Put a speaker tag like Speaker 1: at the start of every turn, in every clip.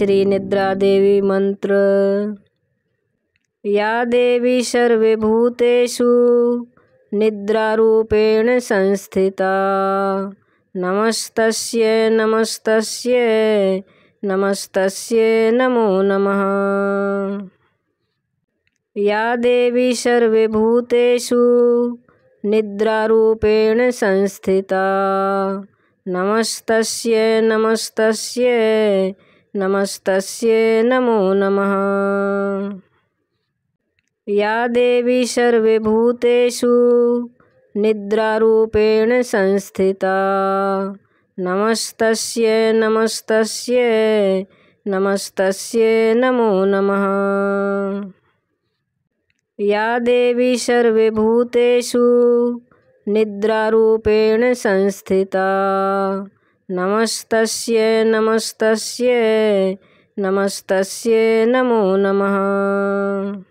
Speaker 1: श्री निद्रा देवी मंत्र या देवी सर्वभूतेषु निद्रारूपेण संस्थिता नमस्तस्ये नमस्तस्ये नमस्तस्ये नमो नमः या देवी सर्वभूतेषु निद्रारूपेण संस्थिता नमस्तस्ये नमस्तस्ये नमस्तस्ये नमो नमः या देवी सर्वे भूतेषु निद्रारूपेण संस्थिता नमस्तस्ये नमस्तस्ये नमस्तस्ये नमो नमः या देवी सर्वे भूतेषु निद्रारूपेण संस्थिता नमस्त नमस्त नमस्त नमो नमः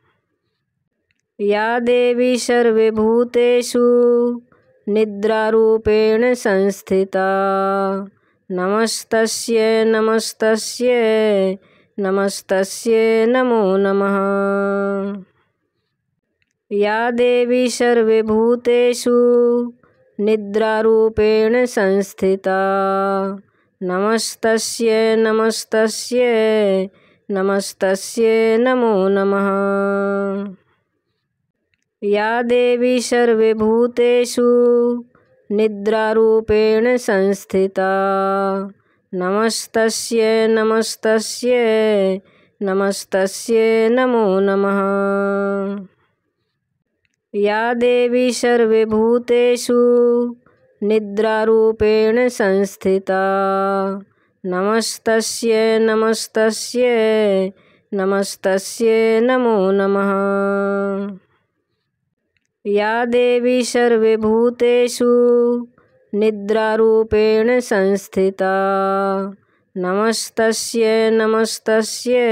Speaker 1: या देवी सर्वे भूतेषु निद्रारूपेण संस्थिता नमस्त नमस्त नमस्त नमो नमः या देवी सर्वे भूतेषु निद्रारूपेण संस्थिता नमस्तस्ये नमस्तस्ये नमस्तस्ये नमो नमः या देवी सर्वभूतेषु निद्रारूपेण संस्थिता नमस्तस्ये नमस्तस्ये नमस्तस्ये नमो नमः या देवी सर्वभूतेषु निद्रारूपेण संस्थिता नमस्तस्यै नमस्तस्यै नमस्तस्यै नमो नमः या देवी सर्वभूतेषु निद्रारूपेण संस्थिता नमस्तस्यै नमस्तस्यै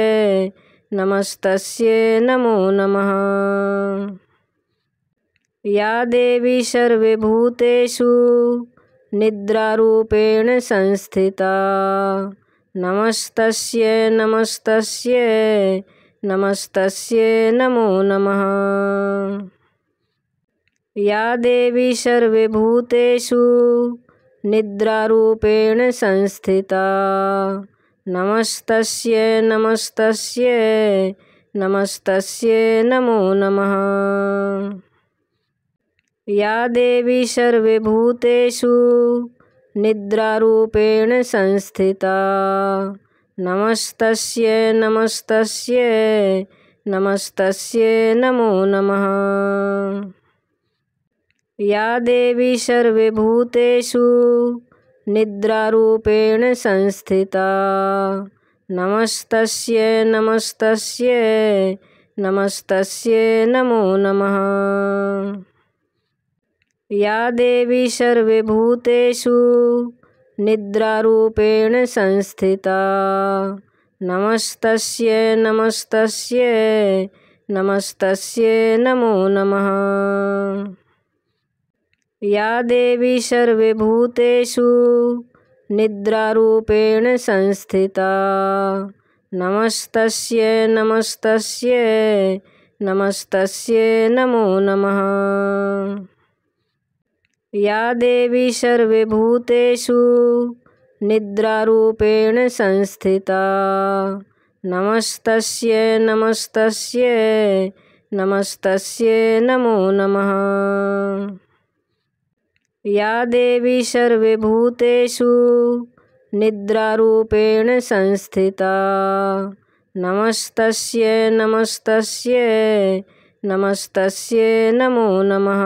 Speaker 1: नमस्तस्यै नमो नमः या देवी सर्वभूतेषु निद्रारूपेण संस्थिता नमस्तस्यै नमस्तस्यै नमस्तस्यै नमो नमः या देवी सर्वभूतेषु निद्रारूपेण संस्थिता नमस्तस्यै नमस्तस्यै नमस्तस्यै नमो नमः या देवी सर्वभूतेषु निद्रारूपेण संस्थिता नमस्तस्ये नमस्तस्ये नमस्तस्ये नमो नमः या देवी सर्वभूतेषु निद्रारूपेण संस्थिता नमस्तस्ये नमस्तस्ये नमस्तस्ये नमो नमः या देवी सर्वभूतेषु निद्रारूपेण संस्थिता नमस्तस्ये नमस्तस्ये नमस्तस्ये नमो नमः या देवी सर्वभूतेषु निद्रारूपेण संस्थिता नमस्तस्ये नमस्तस्ये नमस्तस्ये नमो नमः या देवी सर्वभूतेषु निद्रारूपेण संस्थिता नमस्तस्य नमस्तस्य नमस्तस्य नमो नमः या देवी सर्वभूतेषु निद्रारूपेण संस्थिता नमस्तस्य नमस्तस्य नमस्तस्य नमो नमः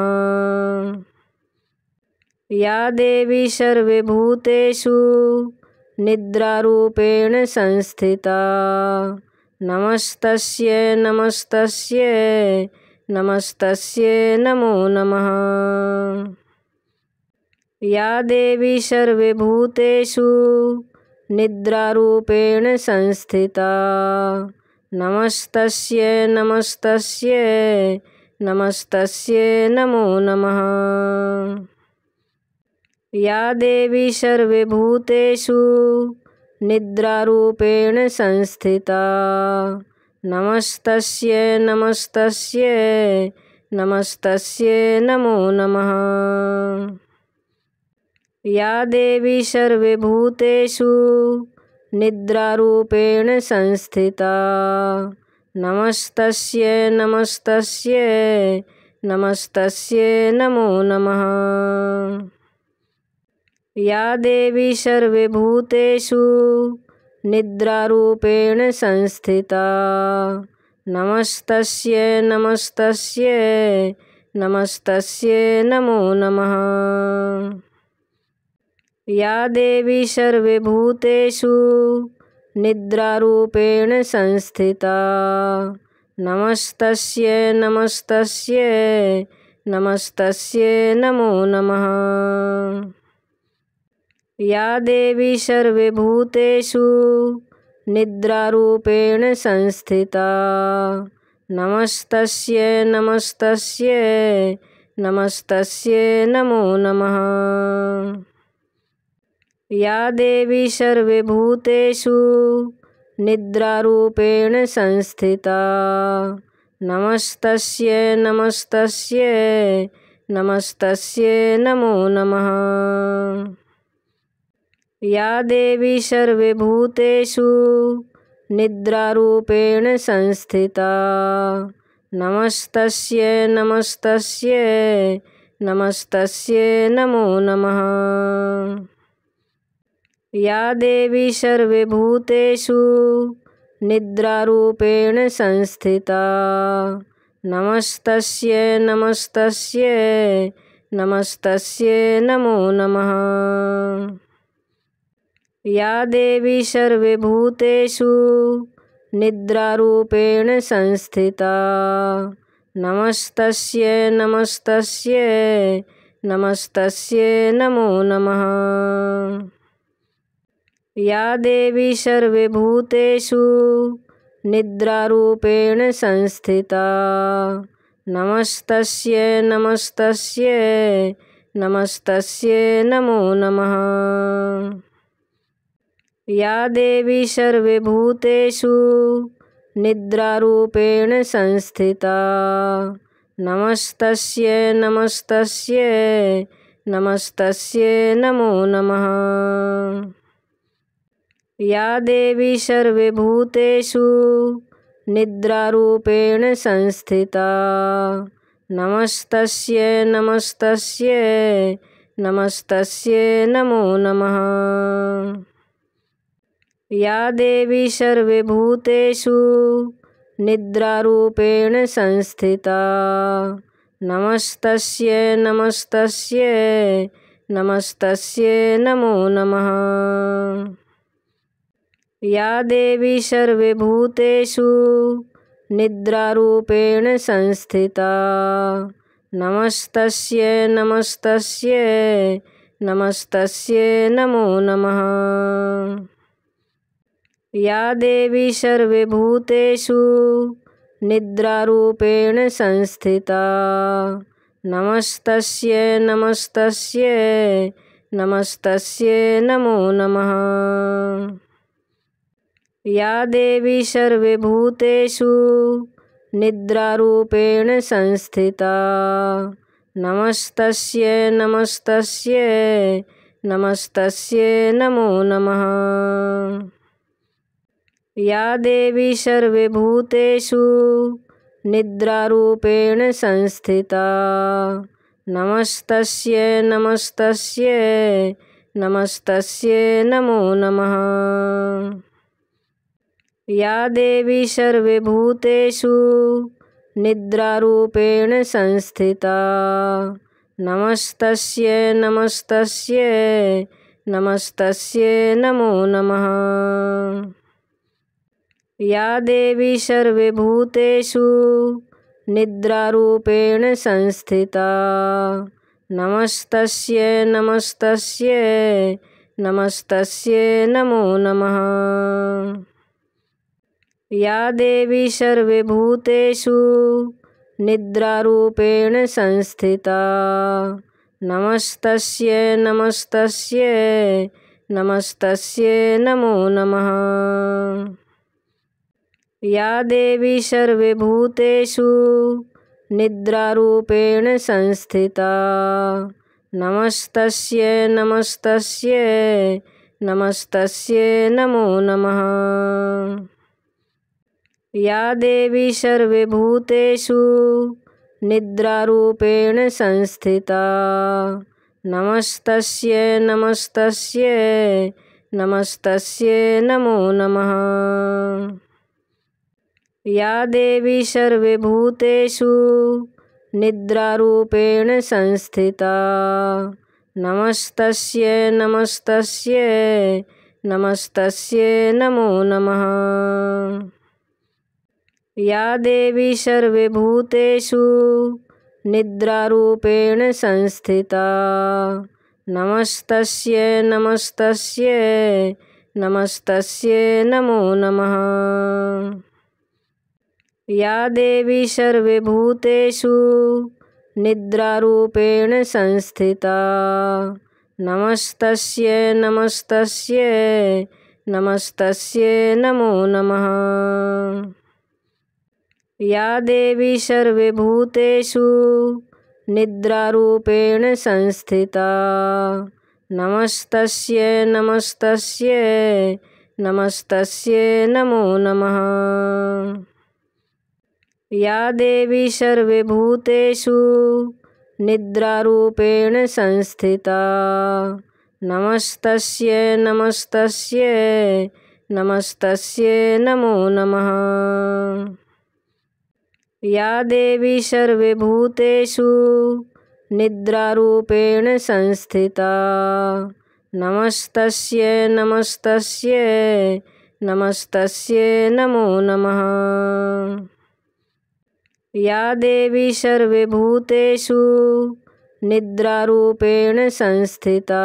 Speaker 1: या देवी सर्वभूतेषु निद्रारूपेण संस्थिता नमस्तस्ये नमस्तस्ये नमस्तस्ये नमो नमः या देवी सर्वभूतेषु निद्रारूपेण संस्थिता नमस्तस्ये नमस्तस्ये नमस्तस्ये नमो नमः या देवी सर्वभूतेषु निद्रारूपेण संस्थिता नमस्तस्ये नमस्तस्ये नमस्तस्ये नमो नमः या देवी सर्वभूतेषु निद्रारूपेण संस्थिता नमस्तस्ये नमस्तस्ये नमस्तस्ये नमो नमः या देवी सर्वभूतेषु निद्रारूपेण संस्थिता नमस्तस्यै नमस्तस्यै नमस्तस्यै नमो नमः या देवी सर्वभूतेषु निद्रारूपेण संस्थिता नमस्तस्यै नमस्तस्यै नमस्तस्यै नमो नमः या देवी सर्वभूतेषु निद्रारूपेण संस्थिता नमस्तस्ये नमस्तस्ये नमस्तस्ये नमो नमः या देवी सर्वभूतेषु निद्रारूपेण संस्थिता नमस्तस्ये नमस्तस्ये नमस्तस्ये नमो नमः या देवी सर्वभूतेषु निद्रारूपेण संस्थिता नमस्तस्ये नमस्तस्ये नमस्तस्ये नमो नमः या देवी सर्वभूतेषु निद्रारूपेण संस्थिता नमस्तस्ये नमस्तस्ये नमस्तस्ये नमो नमः या देवी सर्वभूतेषु निद्रारूपेण संस्थिता नमस्तस्ये नमस्तस्ये नमस्तस्ये नमो नमः या देवी सर्वभूतेषु निद्रारूपेण संस्थिता नमस्तस्ये नमस्तस्ये नमस्तस्ये नमो नमः या देवी सर्वभूतेषु निद्रारूपेण संस्थिता नमस्तस्ये नमस्तस्ये नमस्तस्ये नमो नमः या देवी सर्वभूतेषु निद्रारूपेण संस्थिता नमस्तस्ये नमस्तस्ये नमस्तस्ये नमो नमः या देवी सर्वभूतेषु निद्रारूपेण संस्थिता नमस्तस्ये नमस्तस्ये नमस्तस्ये नमो नमः या देवी सर्वभूतेषु निद्रारूपेण संस्थिता नमस्तस्ये नमस्तस्ये नमस्तस्ये नमो नमः या देवी सर्वभूतेषु निद्रारूपेण संस्थिता नमस्तस्यै नमस्तस्यै नमस्तस्यै नमो नमः या देवी सर्वभूतेषु निद्रारूपेण संस्थिता नमस्तस्यै नमस्तस्यै नमस्तस्यै नमो नमः या देवी सर्वभूतेषु निद्रारूपेण संस्थिता नमस्तस्य नमस्तस्य नमस्तस्य नमो नमः या देवी सर्वभूतेषु निद्रारूपेण संस्थिता नमस्तस्य नमस्तस्य नमस्तस्य नमो नमः या देवी सर्वभूतेषु निद्रारूपेण संस्थिता नमस्तस्ये नमस्तस्ये नमस्तस्ये नमो नमः या देवी सर्वभूतेषु निद्रारूपेण संस्थिता नमस्तस्ये नमस्तस्ये नमस्तस्ये नमो नमः या देवी सर्वभूतेषु निद्रारूपेण संस्थिता नमस्तस्ये नमस्तस्ये नमस्तस्ये नमो नमः या देवी सर्वभूतेषु निद्रारूपेण संस्थिता नमस्तस्ये नमस्तस्ये नमस्तस्ये नमो नमः या देवी सर्वभूतेषु निद्रारूपेण संस्थिता नमस्तस्ये नमस्तस्ये नमस्तस्ये नमो नमः या देवी सर्वभूतेषु निद्रारूपेण संस्थिता नमस्तस्ये नमस्तस्ये नमस्त नमो नमः या देवी सर्वभूतेषु निद्रारूपेण संस्थिता नमस्तस्ये नमस्तस्ये नमस्तस्ये नमो नमः या देवी सर्वभूतेषु निद्रारूपेण संस्थिता नमस्तस्ये नमस्तस्ये नमस्तस्ये नमो नमः या देवी सर्वभूतेषु निद्रारूपेण संस्थिता नमस्तस्ये नमस्तस्ये नमस्तस्ये नमो नमः या देवी सर्वभूतेषु निद्रारूपेण संस्थिता नमस्तस्ये नमस्तस्ये नमस्तस्ये नमो नमः या देवी सर्वभूतेषु निद्रारूपेण संस्थिता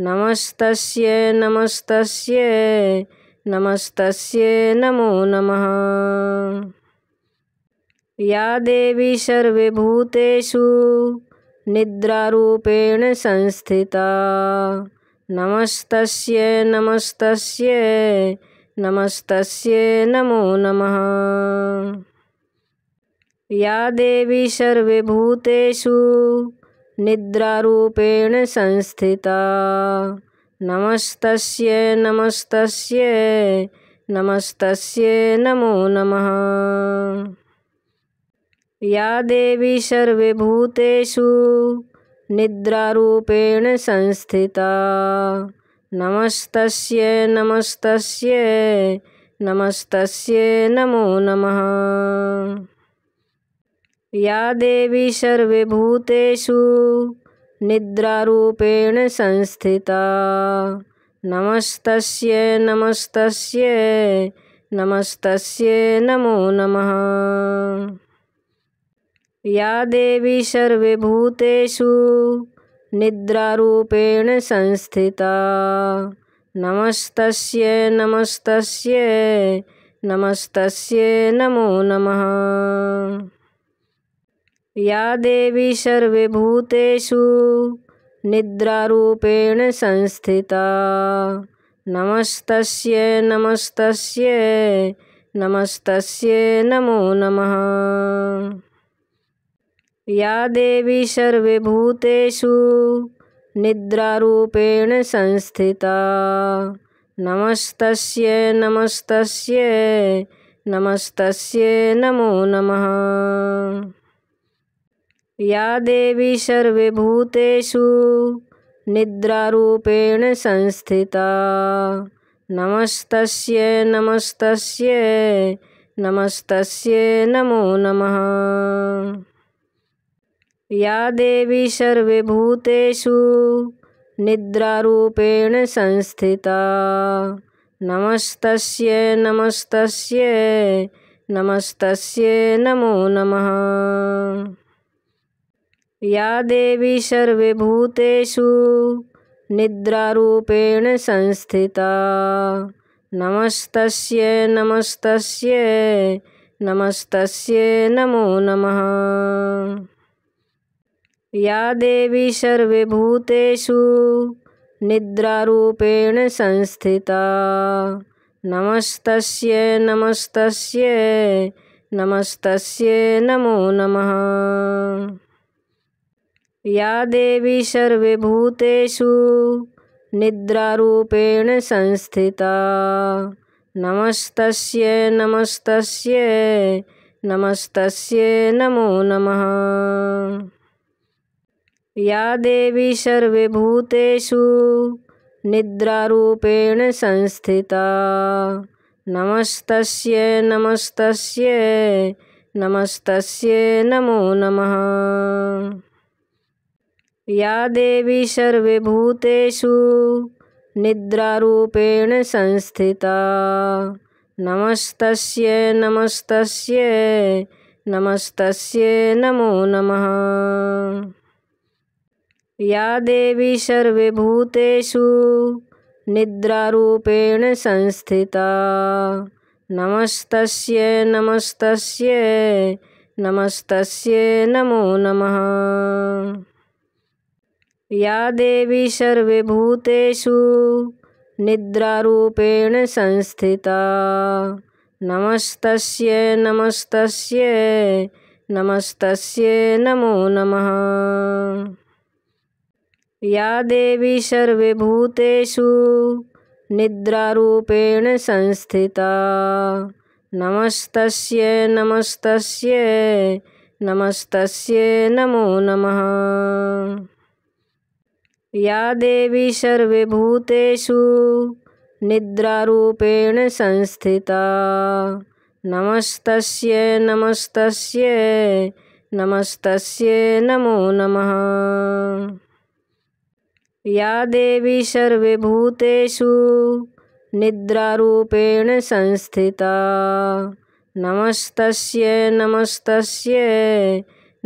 Speaker 1: नमस्तस्ये नमस्तस्ये नमस्तस्ये नमो नमः या देवी सर्वभूतेषु निद्रारूपेण संस्थिता नमस्तस्ये नमस्तस्ये नमस्तस्ये नमो नमः या देवी सर्वभूतेषु निद्रारूपेण संस्थिता नमस्तस्य नमस्तस्य नमस्तस्य नमो नमः या देवी सर्वभूतेषु निद्रारूपेण संस्थिता नमस्तस्य नमस्तस्य नमस्तस्य नमो नमः या देवी सर्वभूतेषु निद्रारूपेण संस्थिता नमस्तस्ये नमस्तस्ये नमस्तस्ये नमो नमः या देवी सर्वभूतेषु निद्रारूपेण संस्थिता नमस्तस्ये नमस्तस्ये नमस्तस्ये नमो नमः या देवी सर्वभूतेषु निद्रारूपेण संस्थिता नमस्तस्ये नमस्तस्ये नमस्तस्ये नमो नमः या देवी सर्वभूतेषु निद्रारूपेण संस्थिता नमस्तस्ये नमस्तस्ये नमस्तस्ये नमो नमः या देवी सर्वभूतेषु निद्रारूपेण संस्थिता नमस्तस्ये नमस्तस्ये नमस्तस्ये नमो नमः या देवी सर्वभूतेषु निद्रारूपेण संस्थिता नमस्तस्ये नमस्तस्ये नमस्तस्ये नमो नमः या देवी सर्वभूतेषु निद्रारूपेण संस्थिता नमस्तस्ये नमस्तस्ये नमस्तस्ये नमो नमः या देवी सर्वभूतेषु निद्रारूपेण संस्थिता नमस्तस्ये नमस्तस्ये नमस्तस्ये नमो नमः या देवी सर्वभूतेषु निद्रारूपेण संस्थिता नमस्तस्ये नमस्तस्ये नमस्तस्ये नमो नमः या देवी सर्वभूतेषु निद्रारूपेण संस्थिता नमस्तस्ये नमस्तस्ये नमस्तस्ये नमो नमः या देवी सर्वभूतेषु निद्रारूपेण संस्थिता नमस्तस्ये नमस्तस्ये नमस्तस्ये नमो नमः या देवी सर्वभूतेषु निद्रारूपेण संस्थिता नमस्तस्ये नमस्तस्ये नमस्तस्ये नमो नमः या देवी सर्वभूतेषु निद्रारूपेण संस्थिता नमस्तस्यै नमस्तस्यै नमस्तस्यै नमो नमः या देवी सर्वभूतेषु निद्रारूपेण संस्थिता नमस्तस्यै नमस्तस्यै नमस्तस्यै नमो नमः या देवी सर्वभूतेषु निद्रारूपेण संस्थिता नमस्तस्ये नमस्तस्ये नमस्तस्ये नमो नमः या देवी सर्वभूतेषु निद्रारूपेण संस्थिता नमस्तस्ये नमस्तस्ये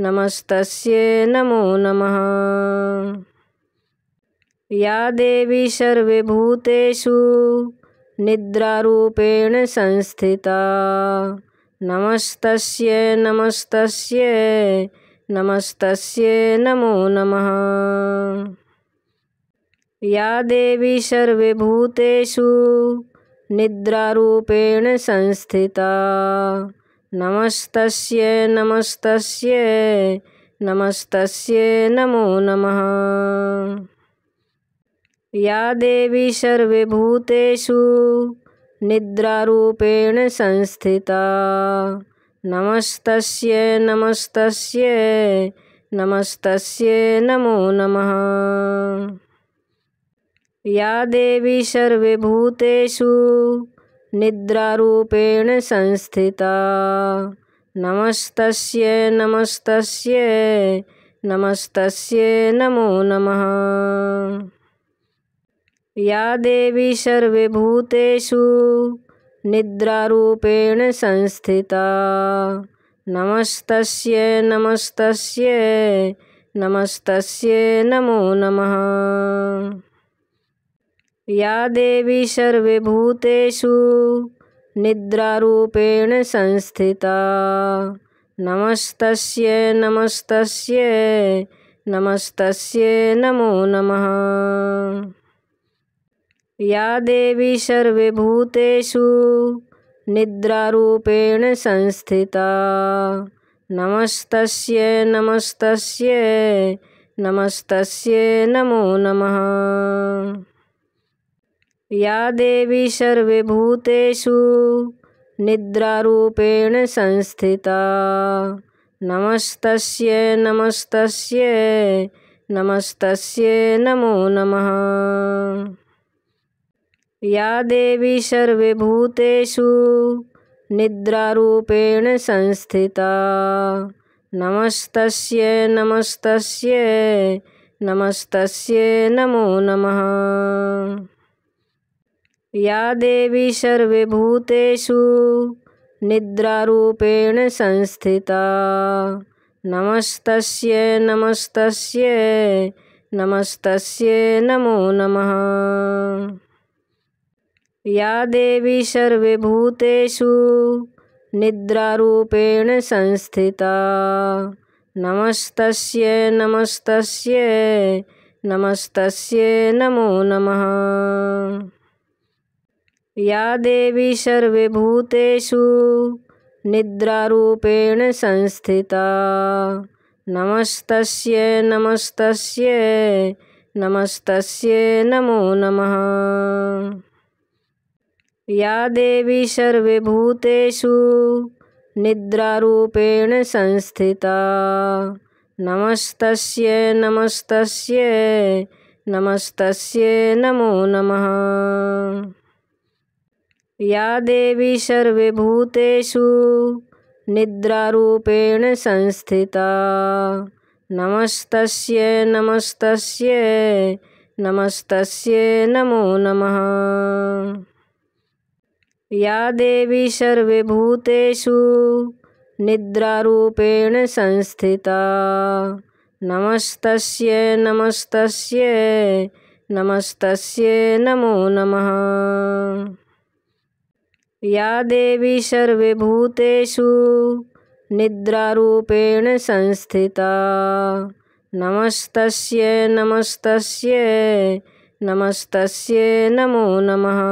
Speaker 1: नमस्तस्ये नमो नमः या देवी सर्वभूतेषु निद्रारूपेण संस्थिता नमस्तस्ये नमस्तस्ये नमस्तस्ये नमो नमः या देवी सर्वभूतेषु निद्रारूपेण संस्थिता नमस्तस्ये नमस्तस्ये नमस्तस्ये नमो नमः या देवी सर्वभूतेषु निद्रारूपेण संस्थिता नमस्तस्यै नमस्तस्यै नमस्तस्यै नमो नमः या देवी सर्वभूतेषु निद्रारूपेण संस्थिता नमस्तस्यै नमस्तस्यै नमस्तस्यै नमो नमः या देवी सर्वभूतेषु निद्रारूपेण संस्थिता नमस्तस्ये नमस्तस्ये नमस्तस्ये नमो नमः या देवी सर्वभूतेषु निद्रारूपेण संस्थिता नमस्तस्ये नमस्तस्ये नमस्तस्ये नमो नमः या देवी सर्वभूतेषु निद्रारूपेण संस्थिता नमस्तस्ये नमस्तस्ये नमस्तस्ये नमो नमः या देवी सर्वभूतेषु निद्रारूपेण संस्थिता नमस्तस्ये नमस्तस्ये नमस्तस्ये नमो नमः या देवी सर्वभूतेषु निद्रारूपेण संस्थिता नमस्तस्ये नमस्तस्ये नमस्तस्ये नमो नमः या देवी सर्वभूतेषु निद्रारूपेण संस्थिता नमस्तस्ये नमस्तस्ये नमस्तस्ये नमो नमः या देवी सर्वभूतेषु निद्रारूपेण संस्थिता नमस्तस्ये नमस्तस्ये नमस्तस्ये नमो नमः या देवी सर्वभूतेषु निद्रारूपेण संस्थिता नमस्तस्ये नमस्तस्ये नमस्तस्ये नमो नमः या देवी सर्वभूतेषु निद्रारूपेण संस्थिता नमस्तस्ये नमस्तस्ये नमस्तस्ये नमो नमः या देवी सर्वभूतेषु निद्रारूपेण संस्थिता नमस्तस्ये नमस्तस्ये नमस्तस्ये नमो नमः या देवी सर्वभूतेषु निद्रारूपेण संस्थिता नमस्तस्ये नमस्तस्ये नमस्तस्ये नमो नमः या देवी सर्वभूतेषु निद्रारूपेण संस्थिता नमस्तस्ये नमस्तस्ये नमस्तस्ये नमो नमः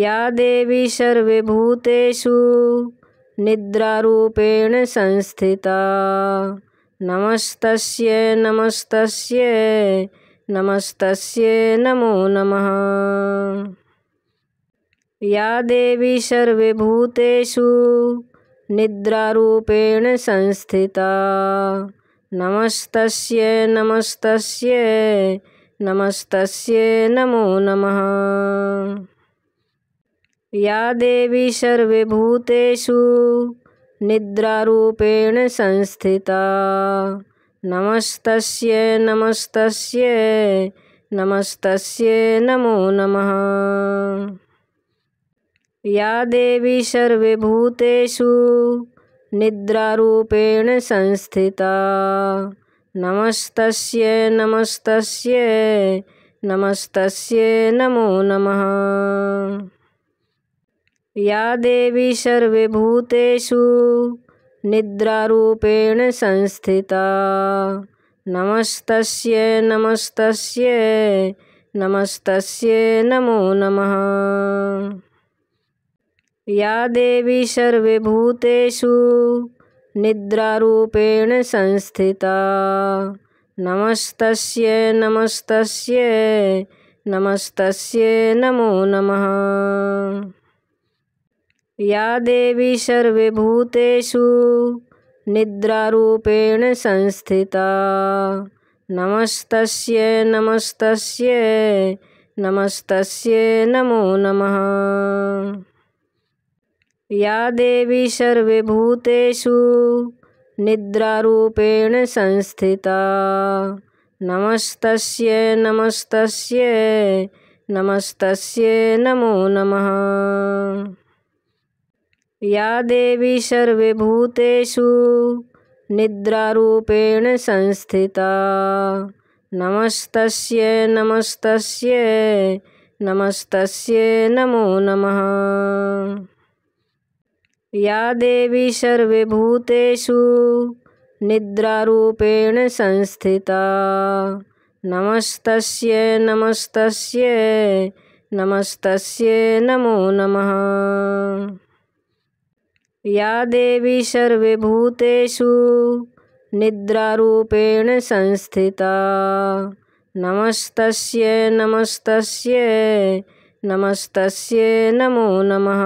Speaker 1: या देवी सर्वभूतेषु निद्रारूपेण संस्थिता नमस्तस्ये नमस्तस्ये नमस्तस्ये नमो नमः या देवी सर्वभूतेषु निद्रारूपेण संस्थिता नमस्तस्ये नमस्तस्ये नमस्तस्ये नमो नमः या देवी सर्वभूतेषु निद्रारूपेण संस्थिता नमस्तस्ये नमस्तस्ये नमस्तस्ये नमो नमः या देवी सर्वभूतेषु निद्रारूपेण संस्थिता नमस्तस्ये नमस्तस्ये नमस्तस्ये नमो नमः या देवी सर्वभूतेषु निद्रारूपेण संस्थिता नमस्तस्ये नमस्तस्ये नमस्तस्ये नमो नमः या देवी सर्वभूतेषु निद्रारूपेण संस्थिता नमस्तस्ये नमस्तस्ये नमस्तस्ये नमो नमः या देवी सर्वभूतेषु निद्रारूपेण संस्थिता नमस्तस्यै नमस्तस्यै नमस्तस्यै नमो नमः या देवी सर्वभूतेषु निद्रारूपेण संस्थिता नमस्तस्यै नमस्तस्यै नमस्तस्यै नमो नमः या देवी सर्वभूतेषु निद्रारूपेण संस्थिता नमस्तस्यै नमस्तस्यै नमस्तस्यै नमो नमः या देवी सर्वभूतेषु निद्रारूपेण संस्थिता नमस्तस्यै नमस्तस्यै नमस्तस्यै नमो नमः या देवी सर्वभूतेषु निद्रारूपेण संस्थिता नमस्तस्ये नमस्तस्ये नमस्तस्ये नमो नमः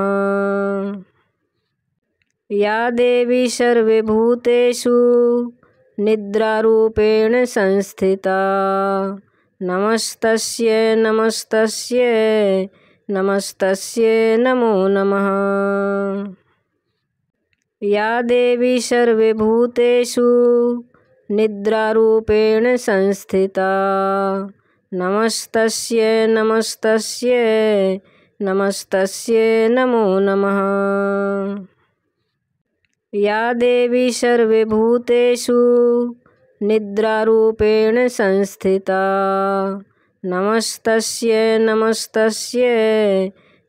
Speaker 1: या देवी सर्वभूतेषु निद्रारूपेण संस्थिता नमस्तस्ये नमस्तस्ये नमस्तस्ये नमो नमः या देवी सर्वभूतेषु निद्रारूपेण संस्थिता नमस्तस्यै नमस्तस्यै नमस्तस्यै नमो नमः या देवी सर्वभूतेषु निद्रारूपेण संस्थिता नमस्तस्यै नमस्तस्यै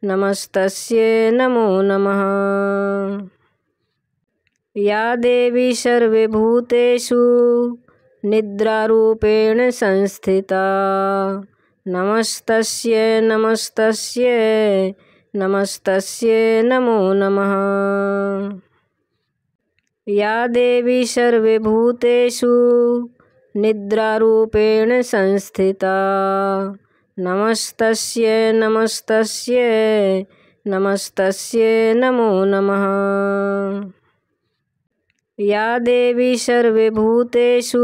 Speaker 1: नमस्तस्यै नमो नमः या देवी सर्वभूतेषु निद्रारूपेण संस्थिता नमस्तस्य नमस्तस्य नमस्तस्य नमो नमः या देवी सर्वभूतेषु निद्रारूपेण संस्थिता नमस्तस्य नमस्तस्य नमस्तस्य नमो नमः या देवी सर्वभूतेषु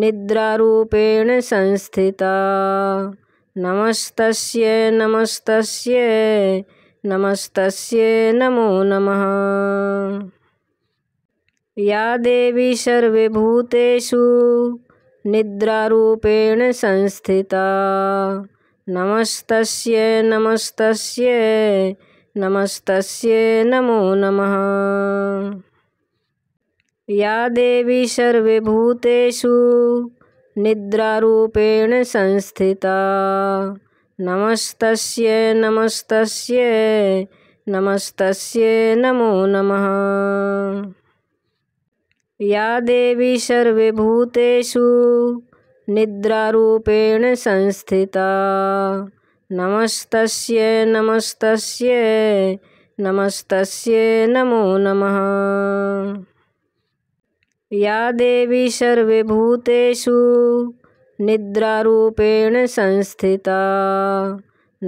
Speaker 1: निद्रारूपेण संस्थिता नमस्तस्ये नमस्तस्ये नमस्तस्ये नमो नमः या देवी सर्वभूतेषु निद्रारूपेण संस्थिता नमस्तस्ये नमस्तस्ये नमस्तस्ये नमो नमः या देवी सर्वभूतेषु निद्रारूपेण संस्थिता नमस्तस्ये नमस्तस्ये नमस्तस्ये नमो नमः या देवी सर्वभूतेषु निद्रारूपेण संस्थिता नमस्तस्ये नमस्तस्ये नमस्तस्ये नमो नमः या देवी सर्वभूतेषु निद्रारूपेण संस्थिता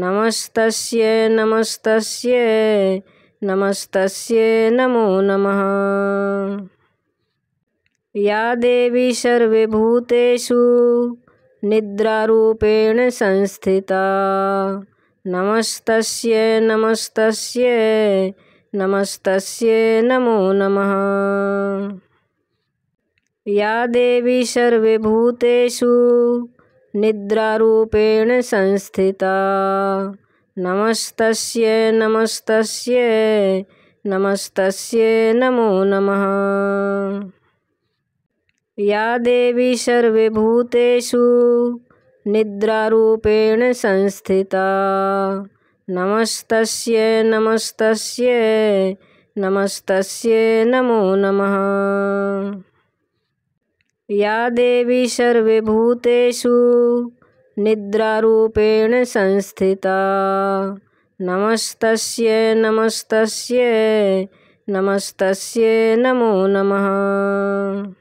Speaker 1: नमस्तस्यै नमस्तस्यै नमस्तस्यै नमो नमः या देवी सर्वभूतेषु निद्रारूपेण संस्थिता नमस्तस्यै नमस्तस्यै नमस्तस्यै नमो नमः या देवी सर्वभूतेषु निद्रारूपेण संस्थिता नमस्तस्ये नमस्तस्ये नमस्तस्ये नमो नमः या देवी सर्वभूतेषु निद्रारूपेण संस्थिता नमस्तस्ये नमस्तस्ये नमस्तस्ये नमो नमः या देवी सर्वभूतेषु निद्रारूपेण संस्थिता नमस्तस्ये नमस्तस्ये नमस्तस्ये नमो नमः